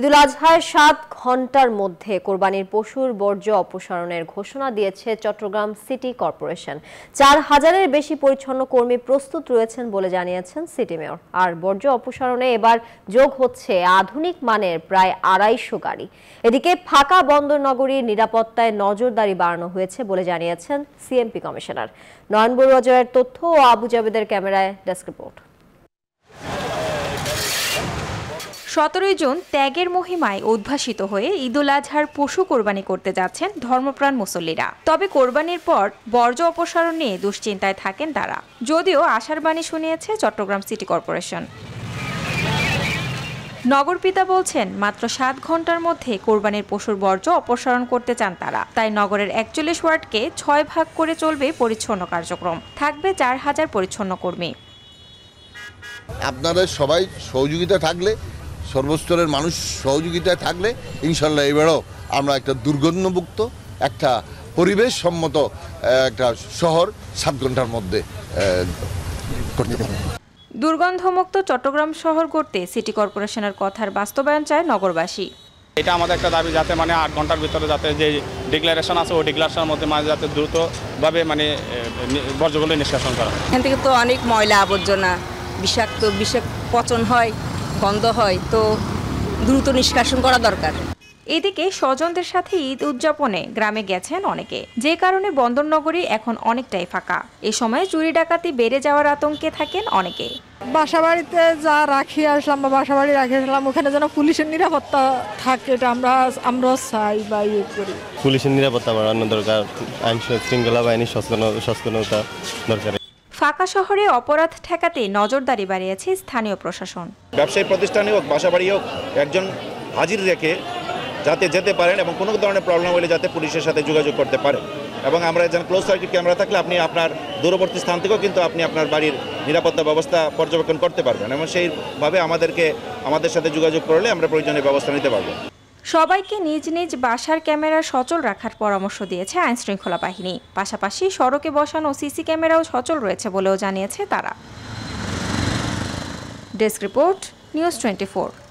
ঈদুল আজহায় সাত ঘন্টার মধ্যে কোরবানির পশুর বর্জ্য অপসারণের ঘোষণা দিয়েছে চট্টগ্রাম সিটি কর্পোরেশন চার হাজারের বেশি পরিচ্ছন্ন কর্মী প্রস্তুত রয়েছেন বলে জানিয়েছেন সিটি মেয়র আর বর্জ্য অপসারণে এবার যোগ হচ্ছে আধুনিক মানের প্রায় আড়াইশো গাড়ি এদিকে ফাঁকা বন্দর নগরীর নিরাপত্তায় নজরদারি বাড়ানো হয়েছে বলে জানিয়েছেন সিএমপি কমিশনার নয়নবুর বড়ুয়া তথ্য ও আবুজাবেদের ক্যামেরায় ডেস্ক রিপোর্ট সতেরোই জুন ত্যাগের মহিমায় উদ্ভাসিত হয়ে ঈদুল আজহার পশু কোরবানি করতে যাচ্ছেন ধর্মপ্রাণ মুসল্লিরা তবে কোরবানির পর বর্জ্য অপসারণ নিয়ে দুশ্চিন্তায় থাকেন তারা যদিও আশার বাণী শুনিয়েছে চট্টগ্রাম সিটি কর্পোরেশন নগরপিতা বলছেন মাত্র সাত ঘন্টার মধ্যে কোরবানির পশুর বর্জ্য অপসারণ করতে চান তারা তাই নগরের একচল্লিশ ওয়ার্ডকে ছয় ভাগ করে চলবে পরিচ্ছন্ন কার্যক্রম থাকবে চার হাজার পরিচ্ছন্ন কর্মী আপনাদের সবাই সহযোগিতা থাকলে সর্বস্তরের মানুষ সহযোগিতায় থাকলে ইনশাল্লাহ এবারও আমরা একটা দুর্গন্ধমুক্ত একটা পরিবেশ সম্মত একটা শহর সাত ঘন্টার মধ্যে করতে পারব দুর্গন্ধমুক্ত চট্টগ্রাম শহর করতে সিটি কর্পোরেশনের কথার বাস্তবায়ন চায় নগরবাসী এটা আমাদের একটা দাবি যাতে মানে আট ঘন্টার ভিতরে যাতে যে ডিক্লারেশন আছে ওই ডিক্লারেশনের মধ্যে মানে যাতে দ্রুতভাবে মানে বর্জ্যগুলো নিষ্কাশন করা এখান থেকে তো অনেক ময়লা আবর্জনা বিষাক্ত বিষাক্ত পচন হয় গন্ধ হয় তো দ্রুত নিষ্কাশন করা দরকার এদিকে স্বজনদের সাথে ঈদ উদযাপনে গ্রামে গেছেন অনেকে যে কারণে বন্দরনগরী এখন অনেকটাই ফাঁকা এ সময় চুরি ডাকাতি বেড়ে যাওয়ার আতঙ্কে থাকেন অনেকে বাসাবাড়িতে যা রাখি আসলাম বা বাসাবাড়ি রাখি আসলাম ওখানে যেন পুলিশের নিরাপত্তা থাকে এটা আমরা আমরাও চাই বা ইয়ে করি পুলিশের নিরাপত্তা বাড়ানো দরকার আইন শৃঙ্খলা বাহিনীর সচেতনতা দরকার ফাঁকা শহরে অপরাধ ঠেকাতে নজরদারি বাড়িয়েছে স্থানীয় প্রশাসন ব্যবসায়ী প্রতিষ্ঠানে হোক বাসাবাড়ি হোক একজন হাজির রেখে যাতে যেতে পারেন এবং কোনো ধরনের প্রবলেম হলে যাতে পুলিশের সাথে যোগাযোগ করতে পারেন এবং আমরা যেন ক্লোজ সার্কিট ক্যামেরা থাকলে আপনি আপনার দূরবর্তী স্থান থেকেও কিন্তু আপনি আপনার বাড়ির নিরাপত্তা ব্যবস্থা পর্যবেক্ষণ করতে পারবেন এবং সেইভাবে আমাদেরকে আমাদের সাথে যোগাযোগ করলে আমরা প্রয়োজনীয় ব্যবস্থা নিতে পারবো সবাইকে নিজ নিজ বাসার ক্যামেরা সচল রাখার পরামর্শ দিয়েছে আইনশৃঙ্খলা বাহিনী পাশাপাশি সড়কে বসানো সিসি ক্যামেরাও সচল রয়েছে বলেও জানিয়েছে তারা ডেস্ক রিপোর্ট নিউজ টোয়েন্টি